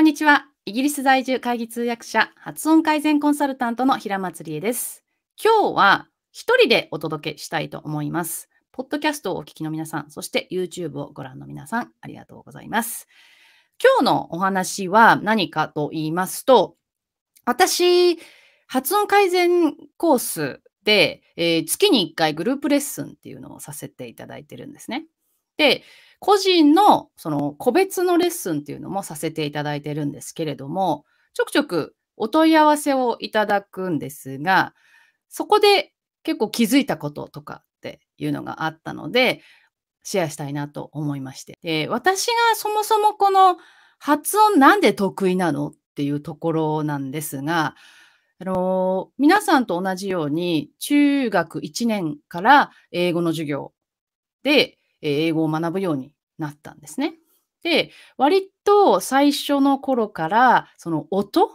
こんにちは。イギリス在住会議通訳者、発音改善コンサルタントの平松理恵です。今日は一人でお届けしたいと思います。ポッドキャストをお聞きの皆さん、そして YouTube をご覧の皆さん、ありがとうございます。今日のお話は何かと言いますと、私、発音改善コースで、えー、月に1回グループレッスンっていうのをさせていただいてるんですね。で、個人のその個別のレッスンっていうのもさせていただいてるんですけれども、ちょくちょくお問い合わせをいただくんですが、そこで結構気づいたこととかっていうのがあったので、シェアしたいなと思いまして。で私がそもそもこの発音なんで得意なのっていうところなんですが、あの皆さんと同じように中学1年から英語の授業で英語を学ぶようになったんですね。で、割と最初の頃から、その音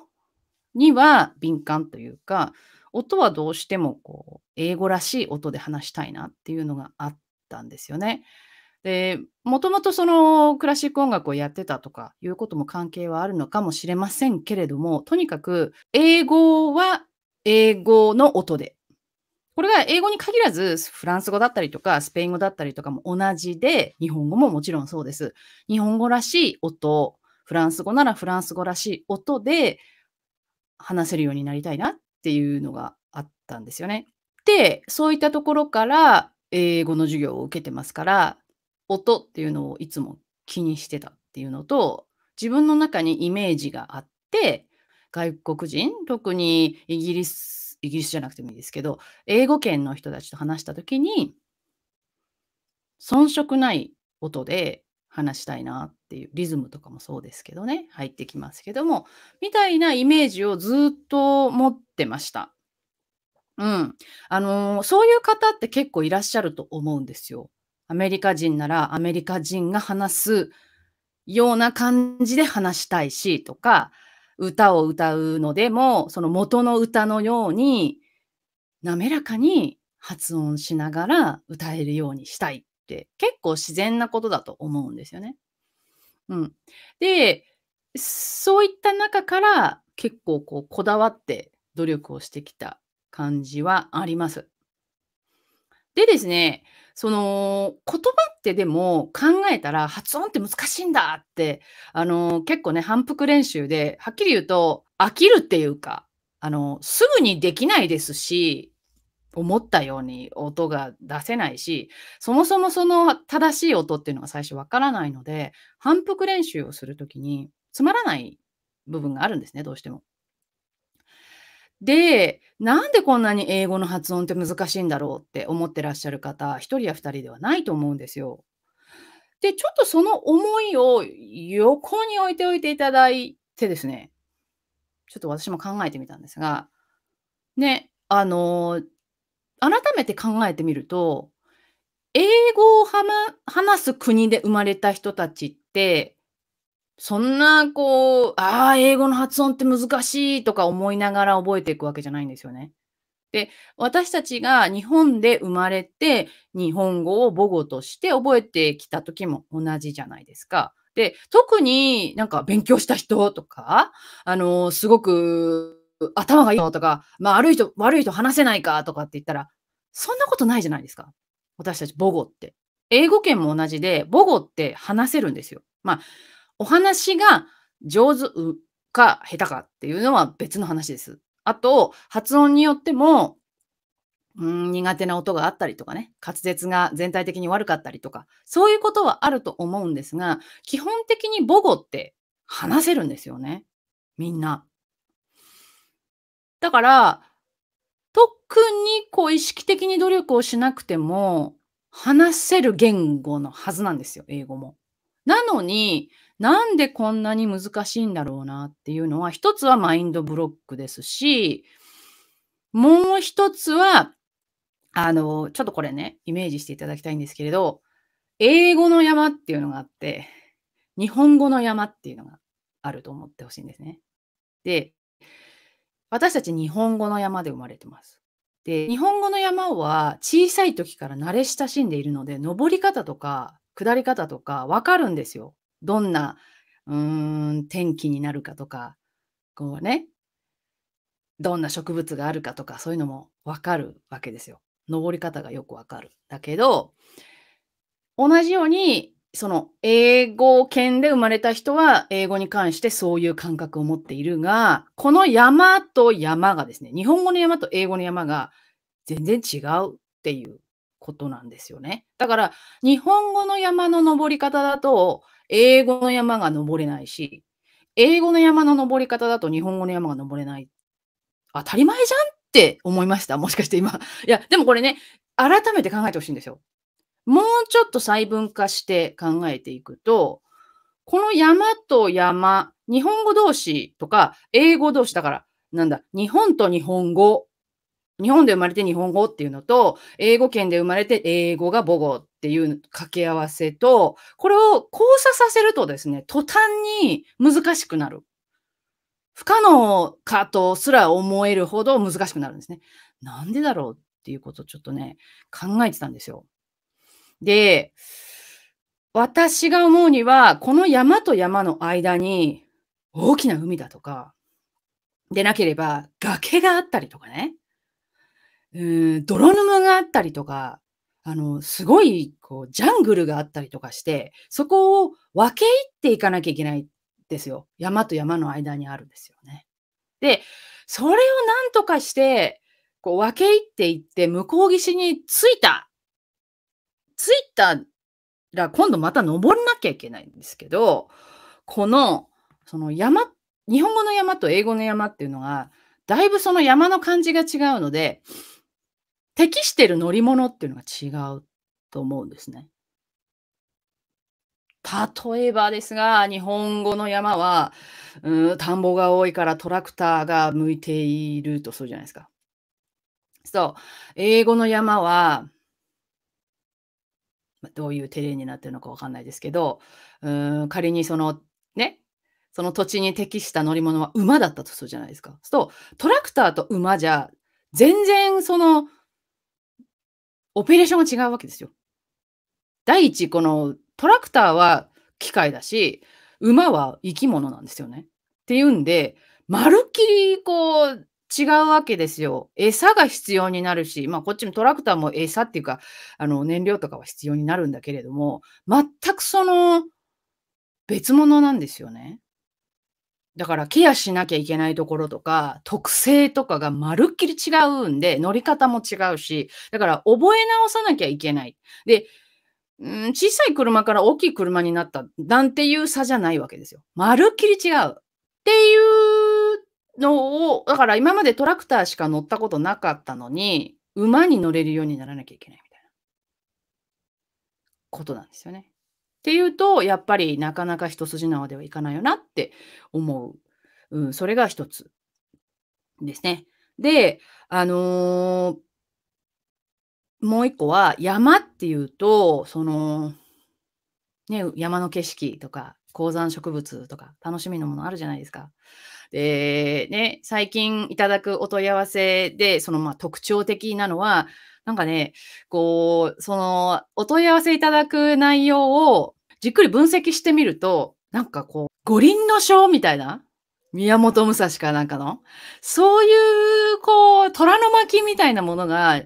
には敏感というか、音はどうしてもこう英語らしい音で話したいなっていうのがあったんですよね。で、もともとそのクラシック音楽をやってたとかいうことも関係はあるのかもしれませんけれども、とにかく英語は英語の音でこれが英語に限らず、フランス語だったりとか、スペイン語だったりとかも同じで、日本語ももちろんそうです。日本語らしい音、フランス語ならフランス語らしい音で話せるようになりたいなっていうのがあったんですよね。で、そういったところから英語の授業を受けてますから、音っていうのをいつも気にしてたっていうのと、自分の中にイメージがあって、外国人、特にイギリスイギリスじゃなくてもいいですけど、英語圏の人たちと話した時に、遜色ない音で話したいなっていう、リズムとかもそうですけどね、入ってきますけども、みたいなイメージをずっと持ってました。うん。あのー、そういう方って結構いらっしゃると思うんですよ。アメリカ人ならアメリカ人が話すような感じで話したいしとか、歌を歌うのでも、その元の歌のように、滑らかに発音しながら歌えるようにしたいって結構自然なことだと思うんですよね。うん、でそういった中から結構こうこだわって努力をしてきた感じはあります。でですねその言葉ってでも考えたら発音って難しいんだって、あの結構ね、反復練習で、はっきり言うと飽きるっていうか、あのすぐにできないですし、思ったように音が出せないし、そもそもその正しい音っていうのが最初わからないので、反復練習をするときにつまらない部分があるんですね、どうしても。で、なんでこんなに英語の発音って難しいんだろうって思ってらっしゃる方、一人や二人ではないと思うんですよ。で、ちょっとその思いを横に置いておいていただいてですね、ちょっと私も考えてみたんですが、ね、あの、改めて考えてみると、英語を話す国で生まれた人たちって、そんな、こう、ああ、英語の発音って難しいとか思いながら覚えていくわけじゃないんですよね。で、私たちが日本で生まれて、日本語を母語として覚えてきた時も同じじゃないですか。で、特になんか勉強した人とか、あの、すごく頭がいいのとか、まあ、悪い人、悪い人話せないかとかって言ったら、そんなことないじゃないですか。私たち母語って。英語圏も同じで、母語って話せるんですよ。まあ、お話が上手か下手かっていうのは別の話です。あと、発音によっても、うん、苦手な音があったりとかね、滑舌が全体的に悪かったりとか、そういうことはあると思うんですが、基本的に母語って話せるんですよね。みんな。だから、特にこう意識的に努力をしなくても、話せる言語のはずなんですよ、英語も。なのに、なんでこんなに難しいんだろうなっていうのは、一つはマインドブロックですし、もう一つは、あの、ちょっとこれね、イメージしていただきたいんですけれど、英語の山っていうのがあって、日本語の山っていうのがあると思ってほしいんですね。で、私たち日本語の山で生まれてます。で、日本語の山は小さい時から慣れ親しんでいるので、登り方とか下り方とかわかるんですよ。どんなうん天気になるかとか、こうね、どんな植物があるかとか、そういうのもわかるわけですよ。登り方がよくわかる。だけど、同じように、その英語圏で生まれた人は英語に関してそういう感覚を持っているが、この山と山がですね、日本語の山と英語の山が全然違うっていうことなんですよね。だから、日本語の山の登り方だと、英語の山が登れないし、英語の山の登り方だと日本語の山が登れない。当たり前じゃんって思いました。もしかして今。いや、でもこれね、改めて考えてほしいんですよ。もうちょっと細分化して考えていくと、この山と山、日本語同士とか、英語同士だから、なんだ、日本と日本語、日本で生まれて日本語っていうのと、英語圏で生まれて英語が母語っていう掛け合わせと、これを交差させるとですね、途端に難しくなる。不可能かとすら思えるほど難しくなるんですね。なんでだろうっていうことをちょっとね、考えてたんですよ。で、私が思うには、この山と山の間に大きな海だとか、でなければ崖があったりとかね、うん泥沼があったりとか、あの、すごい、こう、ジャングルがあったりとかして、そこを分け入っていかなきゃいけないですよ。山と山の間にあるんですよね。で、それをなんとかして、こう、分け入っていって、向こう岸に着いた。着いたら、今度また登らなきゃいけないんですけど、この、その山、日本語の山と英語の山っていうのが、だいぶその山の感じが違うので、適してる乗り物っていうのが違うと思うんですね。例えばですが、日本語の山は、うん、田んぼが多いからトラクターが向いているとするじゃないですか。そう。英語の山は、どういうテレになってるのかわかんないですけど、うん仮にその、ね、その土地に適した乗り物は馬だったとするじゃないですか。そう、トラクターと馬じゃ、全然そのオペレーションが違うわけですよ。第一、このトラクターは機械だし、馬は生き物なんですよね。っていうんで、まるっきりこう違うわけですよ。餌が必要になるし、まあこっちもトラクターも餌っていうか、あの燃料とかは必要になるんだけれども、全くその別物なんですよね。だからケアしなきゃいけないところとか、特性とかがまるっきり違うんで、乗り方も違うし、だから覚え直さなきゃいけない。で、うん、小さい車から大きい車になったなんていう差じゃないわけですよ。まるっきり違う。っていうのを、だから今までトラクターしか乗ったことなかったのに、馬に乗れるようにならなきゃいけないみたいなことなんですよね。っていうと、やっぱりなかなか一筋縄ではいかないよなって思う。うん、それが一つですね。で、あのー、もう一個は山っていうと、その、ね、山の景色とか高山植物とか楽しみのものあるじゃないですか。で、ね、最近いただくお問い合わせで、そのまあ特徴的なのは、なんかね、こう、そのお問い合わせいただく内容をじっくり分析してみると、なんかこう、五輪の章みたいな宮本武蔵かなんかのそういう、こう、虎の巻みたいなものが、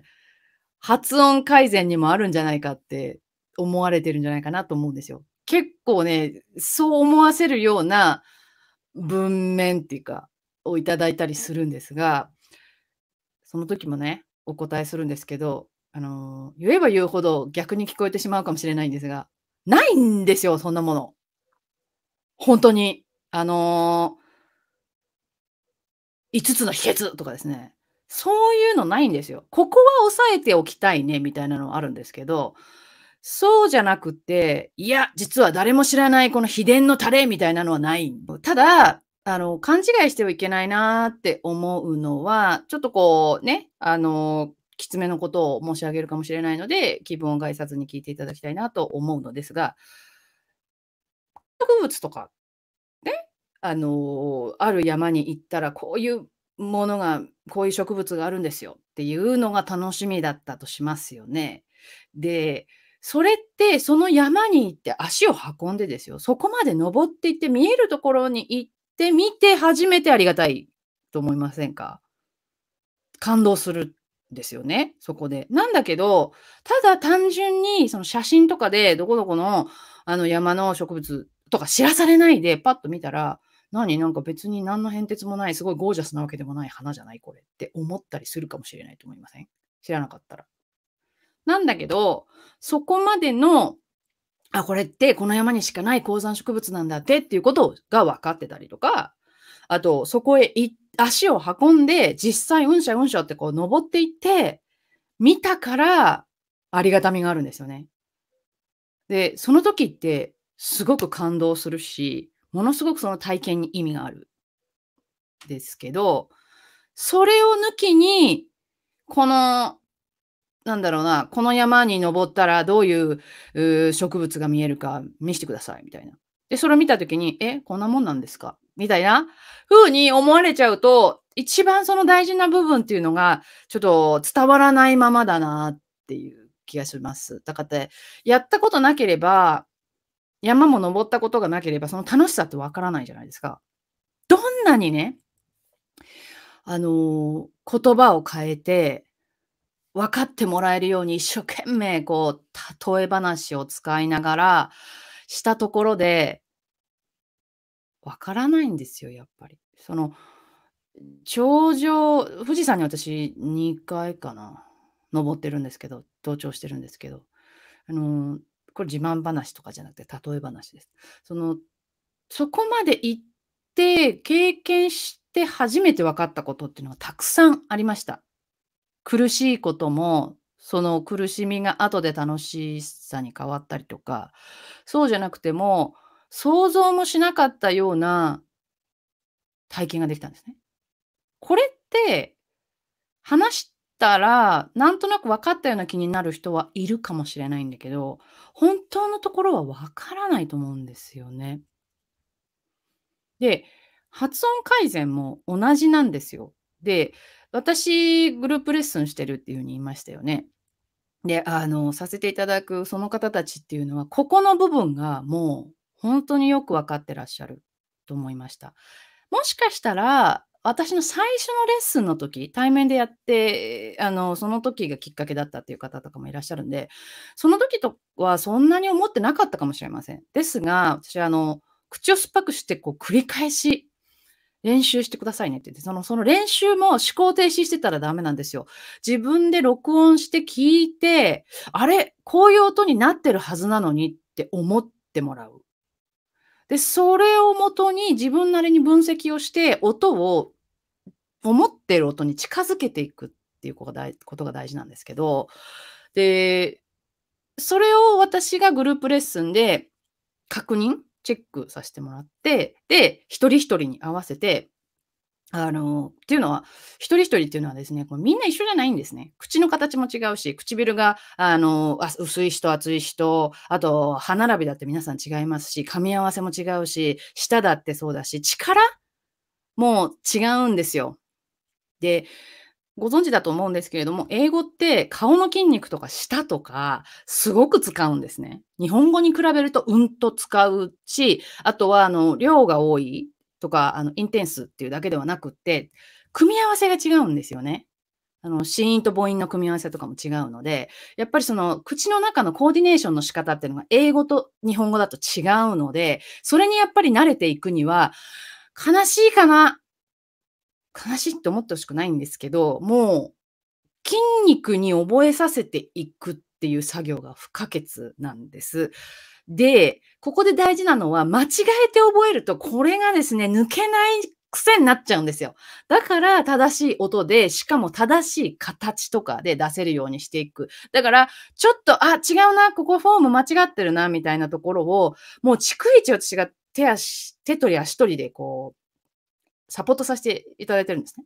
発音改善にもあるんじゃないかって思われてるんじゃないかなと思うんですよ。結構ね、そう思わせるような文面っていうか、をいただいたりするんですが、その時もね、お答えするんですけど、あの、言えば言うほど逆に聞こえてしまうかもしれないんですが、ないんですよ、そんなもの。本当に。あのー、5つの秘訣とかですね。そういうのないんですよ。ここは押さえておきたいね、みたいなのあるんですけど、そうじゃなくて、いや、実は誰も知らないこの秘伝のタレみたいなのはない。ただ、あの、勘違いしてはいけないなって思うのは、ちょっとこうね、あの、きつめのことを申し上げるかもしれないので、気分を害さずに聞いていただきたいなと思うのですが、植物とか、ね、あの、ある山に行ったら、こういうものが、こういう植物があるんですよっていうのが楽しみだったとしますよね。で、それってその山に行って足を運んでですよ、そこまで登っていって見えるところに行ってみて初めてありがたいと思いませんか感動するですよね、そこで。なんだけど、ただ単純にその写真とかでどこどこのあの山の植物とか知らされないでパッと見たら、何なんか別に何の変哲もない、すごいゴージャスなわけでもない花じゃないこれって思ったりするかもしれないと思いません知らなかったら。なんだけど、そこまでの、あ、これってこの山にしかない高山植物なんだってっていうことが分かってたりとか、あと、そこへ行っ足を運んで、実際、うんしゃうんしゃってこう、登っていって、見たから、ありがたみがあるんですよね。で、その時って、すごく感動するし、ものすごくその体験に意味がある。ですけど、それを抜きに、この、なんだろうな、この山に登ったらどういう植物が見えるか見せてください、みたいな。で、それを見た時に、え、こんなもんなんですかみたいな風に思われちゃうと、一番その大事な部分っていうのが、ちょっと伝わらないままだなっていう気がします。だから、やったことなければ、山も登ったことがなければ、その楽しさってわからないじゃないですか。どんなにね、あのー、言葉を変えて、分かってもらえるように一生懸命こう例え話を使いながらしたところでわからないんですよ、やっぱり。その、頂上、富士山に私2回かな、登ってるんですけど、登頂してるんですけど、あのー、これ自慢話とかじゃなくて、例え話です。その、そこまで行って、経験して初めて分かったことっていうのはたくさんありました。苦しいことも、その苦しみが後で楽しさに変わったりとか、そうじゃなくても、想像もしなかったような体験ができたんですね。これって話したらなんとなく分かったような気になる人はいるかもしれないんだけど本当のところは分からないと思うんですよね。で発音改善も同じなんですよ。で私グループレッスンしてるっていうふうに言いましたよね。であのさせていただくその方たちっていうのはここの部分がもう本当によく分かってらっしゃると思いました。もしかしたら、私の最初のレッスンの時、対面でやって、あの、その時がきっかけだったっていう方とかもいらっしゃるんで、その時とはそんなに思ってなかったかもしれません。ですが、私、あの、口を酸っぱくして、こう、繰り返し練習してくださいねって言って、その、その練習も思考停止してたらダメなんですよ。自分で録音して聞いて、あれこういう音になってるはずなのにって思ってもらう。で、それをもとに自分なりに分析をして、音を、思ってる音に近づけていくっていうことが大事なんですけど、で、それを私がグループレッスンで確認、チェックさせてもらって、で、一人一人に合わせて、あの、っていうのは、一人一人っていうのはですね、こうみんな一緒じゃないんですね。口の形も違うし、唇が、あの、あ薄い人、厚い人、あと、歯並びだって皆さん違いますし、噛み合わせも違うし、舌だってそうだし、力も違うんですよ。で、ご存知だと思うんですけれども、英語って顔の筋肉とか舌とか、すごく使うんですね。日本語に比べるとうんと使うし、あとは、あの、量が多いとか、あの、インテンスっていうだけではなくって、組み合わせが違うんですよね。あの、子音と母音の組み合わせとかも違うので、やっぱりその、口の中のコーディネーションの仕方っていうのが、英語と日本語だと違うので、それにやっぱり慣れていくには、悲しいかな悲しいって思ってほしくないんですけど、もう、筋肉に覚えさせていくっていう作業が不可欠なんです。で、ここで大事なのは、間違えて覚えると、これがですね、抜けない癖になっちゃうんですよ。だから、正しい音で、しかも正しい形とかで出せるようにしていく。だから、ちょっと、あ、違うな、ここフォーム間違ってるな、みたいなところを、もう逐一私が手足、手取り足取りで、こう、サポートさせていただいてるんですね。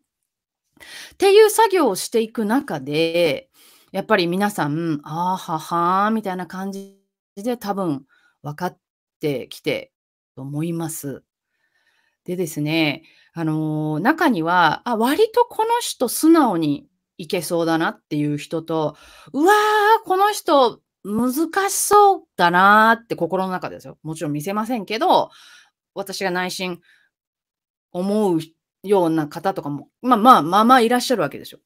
っていう作業をしていく中で、やっぱり皆さん、あーははーみたいな感じで多分分かってきてと思います。でですね、あのー、中には、あ、割とこの人素直にいけそうだなっていう人と、うわー、この人難しそうだなーって心の中ですよ。もちろん見せませんけど、私が内心思うような方とかも、まあまあまあまあいらっしゃるわけですよ。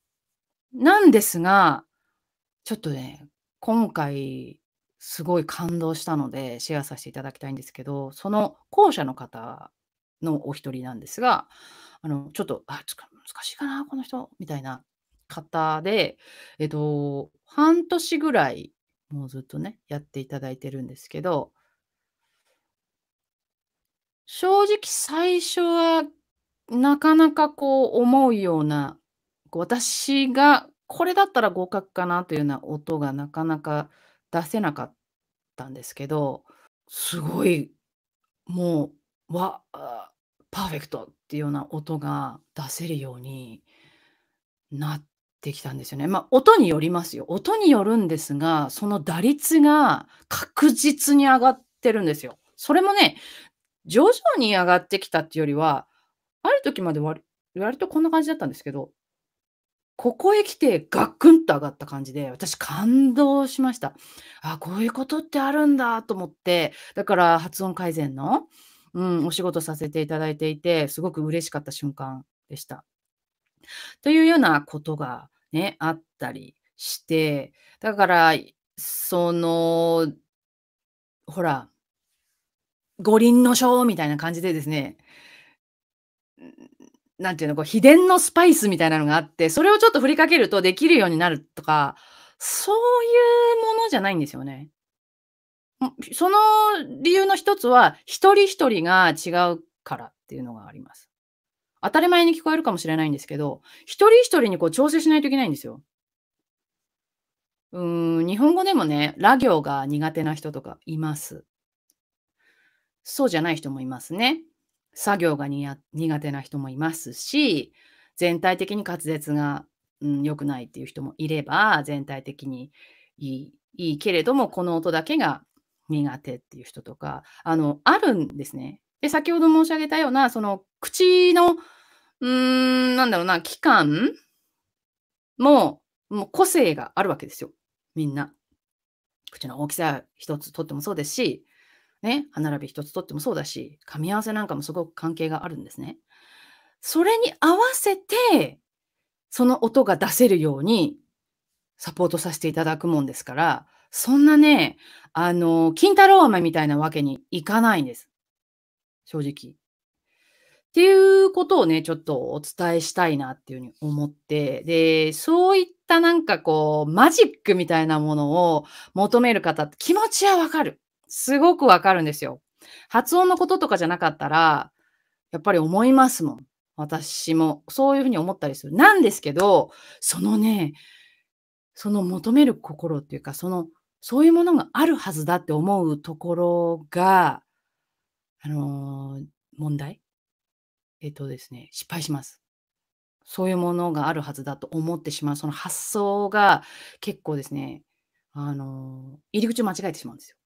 なんですが、ちょっとね、今回すごい感動したのでシェアさせていただきたいんですけど、その後者の方のお一人なんですが、あのちょっとあ難しいかな、この人みたいな方で、えっと、半年ぐらい、もうずっとね、やっていただいてるんですけど、正直最初はなかなかこう思うような、私がこれだったら合格かなというような音がなかなか出せなかっったんですけど、すごい、もう、わ、パーフェクトっていうような音が出せるようになってきたんですよね。まあ、音によりますよ。音によるんですが、その打率が確実に上がってるんですよ。それもね、徐々に上がってきたっていうよりは、ある時まで割割とこんな感じだったんですけど、ここへ来てガックンと上がった感じで、私感動しました。あ、こういうことってあるんだと思って、だから発音改善の、うん、お仕事させていただいていて、すごく嬉しかった瞬間でした。というようなことがね、あったりして、だから、その、ほら、五輪の書みたいな感じでですね、なんていうの、こう、秘伝のスパイスみたいなのがあって、それをちょっと振りかけるとできるようになるとか、そういうものじゃないんですよね。その理由の一つは、一人一人が違うからっていうのがあります。当たり前に聞こえるかもしれないんですけど、一人一人にこう調整しないといけないんですよ。うん、日本語でもね、ラ行が苦手な人とかいます。そうじゃない人もいますね。作業がにや苦手な人もいますし、全体的に滑舌が、うん、良くないっていう人もいれば、全体的にいいいいけれども、この音だけが苦手っていう人とか、あの、あるんですね。で、先ほど申し上げたような、その、口の、うーん、なんだろうな、期間も、もう個性があるわけですよ。みんな。口の大きさ一つとってもそうですし、ね、歯並び一つとってもそうだし、噛み合わせなんかもすごく関係があるんですね。それに合わせて、その音が出せるようにサポートさせていただくもんですから、そんなね、あの、金太郎飴みたいなわけにいかないんです。正直。っていうことをね、ちょっとお伝えしたいなっていうふうに思って、で、そういったなんかこう、マジックみたいなものを求める方って気持ちはわかる。すごくわかるんですよ。発音のこととかじゃなかったら、やっぱり思いますもん。私も。そういうふうに思ったりする。なんですけど、そのね、その求める心っていうか、その、そういうものがあるはずだって思うところが、あのー、問題えっ、とですね、失敗します。そういうものがあるはずだと思ってしまう、その発想が結構ですね、あのー、入り口を間違えてしまうんですよ。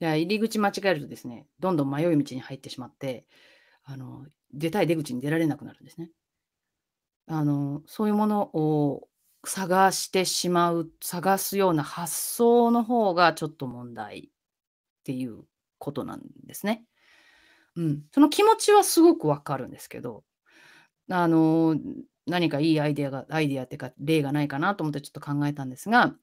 で入り口間違えるとですね、どんどん迷い道に入ってしまって、あの出たい出口に出られなくなるんですね。あのそういうものを探してしまう、探すような発想の方がちょっと問題っていうことなんですね。うん、その気持ちはすごくわかるんですけど、あの何かいいアイデアが、アイデアっていうか例がないかなと思ってちょっと考えたんですが、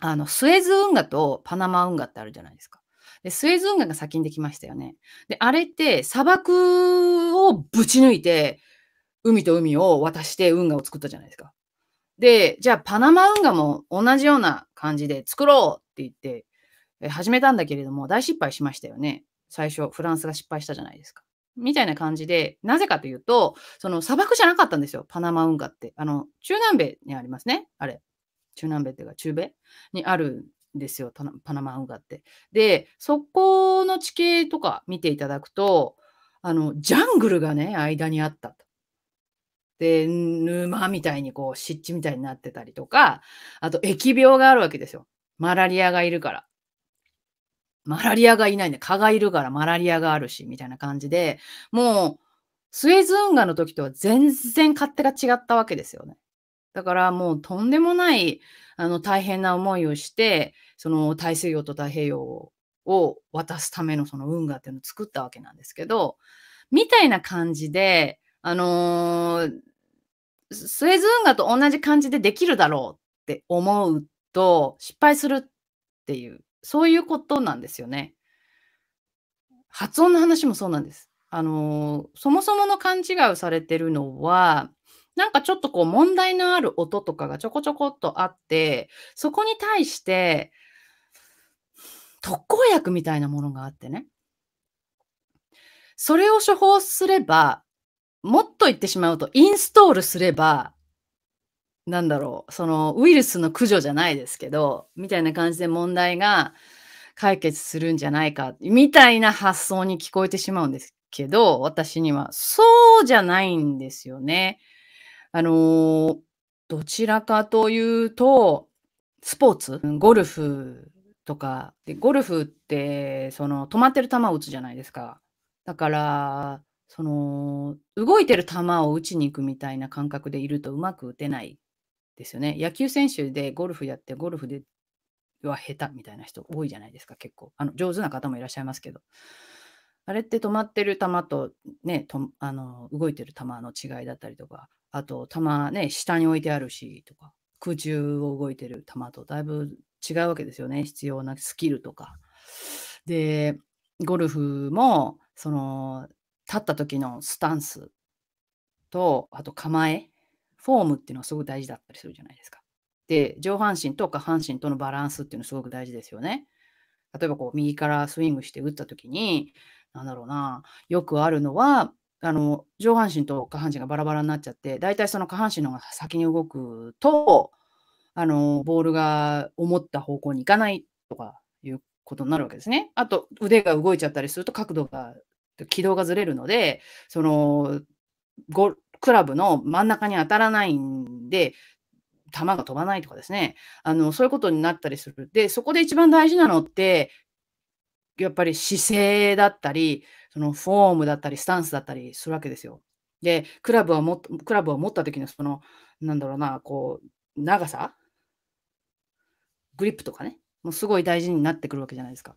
あの、スエズ運河とパナマ運河ってあるじゃないですか。で、スエズ運河が先にできましたよね。で、あれって砂漠をぶち抜いて、海と海を渡して運河を作ったじゃないですか。で、じゃあパナマ運河も同じような感じで作ろうって言って始めたんだけれども、大失敗しましたよね。最初、フランスが失敗したじゃないですか。みたいな感じで、なぜかというと、その砂漠じゃなかったんですよ、パナマ運河って。あの、中南米にありますね、あれ。中南米っていうか、中米にあるですよ、パナマ運河って。で、そこの地形とか見ていただくと、あの、ジャングルがね、間にあったと。で、沼みたいにこう、湿地みたいになってたりとか、あと疫病があるわけですよ。マラリアがいるから。マラリアがいないんで、蚊がいるからマラリアがあるし、みたいな感じで、もう、スエズ運河の時とは全然勝手が違ったわけですよね。だからもうとんでもないあの大変な思いをして、その大西洋と太平洋を渡すためのその運河っていうのを作ったわけなんですけど、みたいな感じで、あのー、スエズ運河と同じ感じでできるだろうって思うと失敗するっていう、そういうことなんですよね。発音の話もそうなんです。あのー、そもそもの勘違いをされてるのは、なんかちょっとこう問題のある音とかがちょこちょこっとあって、そこに対して特効薬みたいなものがあってね。それを処方すれば、もっと言ってしまうと、インストールすれば、なんだろう、そのウイルスの駆除じゃないですけど、みたいな感じで問題が解決するんじゃないか、みたいな発想に聞こえてしまうんですけど、私には。そうじゃないんですよね。あのどちらかというと、スポーツ、ゴルフとか、でゴルフって、その、止まってる球を打つじゃないですか。だから、その、動いてる球を打ちに行くみたいな感覚でいるとうまく打てないですよね。野球選手でゴルフやって、ゴルフでは下手みたいな人多いじゃないですか、結構。あの上手な方もいらっしゃいますけど。あれって止まってる球とね、とあの動いてる球の違いだったりとか、あと、弾ね、下に置いてあるしとか、空中を動いてる球とだいぶ違うわけですよね、必要なスキルとか。で、ゴルフも、その、立った時のスタンスと、あと構え、フォームっていうのはすごく大事だったりするじゃないですか。で、上半身と下半身とのバランスっていうのすごく大事ですよね。例えばこう右からスイングして打った時に、なんだろうな、よくあるのは、あの上半身と下半身がバラバラになっちゃって、大体その下半身の方が先に動くと、あのボールが思った方向に行かないとかいうことになるわけですね。あと腕が動いちゃったりすると角度が軌道がずれるので、そのゴクラブの真ん中に当たらないんで、球が飛ばないとかですね、あのそういうことになったりする。で、そこで一番大事なのって、やっぱり姿勢だったり、そのフォームだったり、スタンスだったりするわけですよ。で、クラブをもクラブを持った時のその、なんだろうな、こう、長さグリップとかね、もうすごい大事になってくるわけじゃないですか。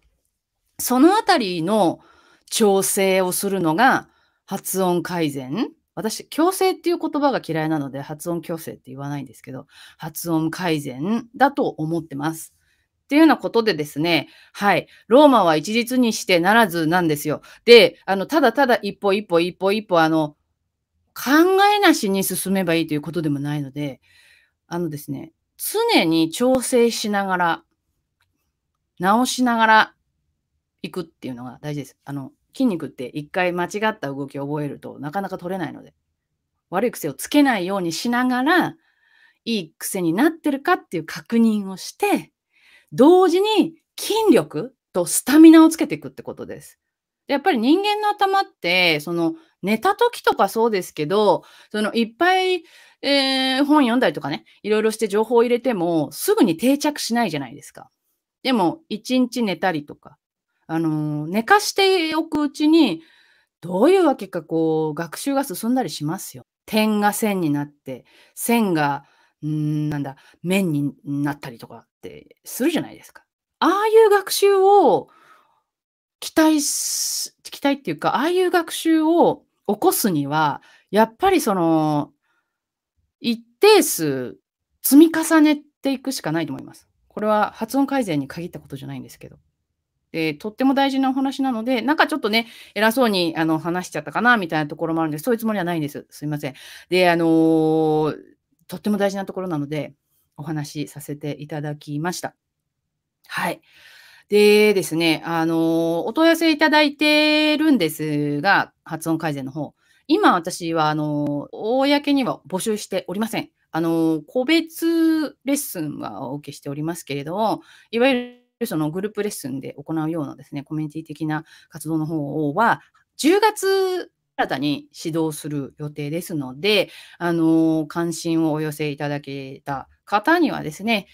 そのあたりの調整をするのが発音改善。私、矯正っていう言葉が嫌いなので、発音矯正って言わないんですけど、発音改善だと思ってます。っていうようなことでですね、はい、ローマは一律にしてならずなんですよ。で、あの、ただただ一歩一歩一歩一歩、あの、考えなしに進めばいいということでもないので、あのですね、常に調整しながら、直しながら行くっていうのが大事です。あの、筋肉って一回間違った動きを覚えるとなかなか取れないので、悪い癖をつけないようにしながら、いい癖になってるかっていう確認をして、同時に筋力とスタミナをつけていくってことです。やっぱり人間の頭って、その寝た時とかそうですけど、そのいっぱい、えー、本読んだりとかね、いろいろして情報を入れても、すぐに定着しないじゃないですか。でも、一日寝たりとか、あのー、寝かしておくうちに、どういうわけかこう、学習が進んだりしますよ。点が線になって、線が、んなんだ、面になったりとか、ってするじゃないですか。ああいう学習を期待し、期待っていうか、ああいう学習を起こすには、やっぱりその、一定数積み重ねていくしかないと思います。これは発音改善に限ったことじゃないんですけど。で、とっても大事なお話なので、なんかちょっとね、偉そうにあの話しちゃったかな、みたいなところもあるんで、そういうつもりはないんです。すいません。で、あのー、とっても大事なところなので、お話しさせていただきました。はい。でですね、あの、お問い合わせいただいてるんですが、発音改善の方。今私は、あの、公には募集しておりません。あの、個別レッスンはお受けしておりますけれども、いわゆるそのグループレッスンで行うようなですね、コミュニティ的な活動の方は、10月新たに指導する予定ですので、あの関心をお寄せいただけた方にはですね、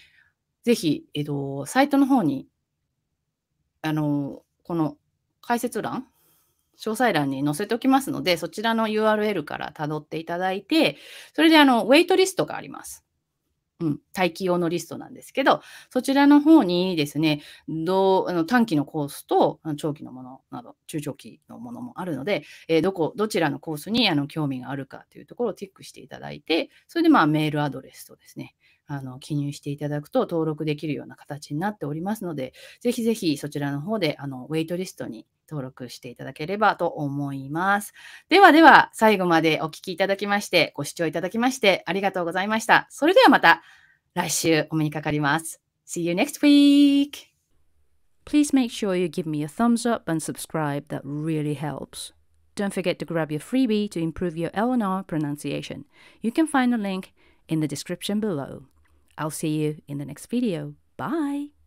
ぜひ、えっと、サイトの方に、あのこの解説欄、詳細欄に載せておきますので、そちらの URL から辿っていただいて、それであの、ウェイトリストがあります。うん、待機用のリストなんですけど、そちらの方にですね、どうあの短期のコースと長期のものなど、中長期のものもあるので、えー、どこ、どちらのコースにあの興味があるかというところをチェックしていただいて、それでまあメールアドレスとですね、あの記入していただくと登録できるような形になっておりますので、ぜひぜひそちらの方であのウェイトリストに登録していただければと思います。ではでは、最後までお聞きいただきまして、ご視聴いただきましてありがとうございました。それではまた来週お目にかかります。See you next week! Please make sure you give me a thumbs up and subscribe, that really helps. Don't forget to grab your freebie to improve your L&R pronunciation. You can find the link in the description below. I'll see you in the next video. Bye!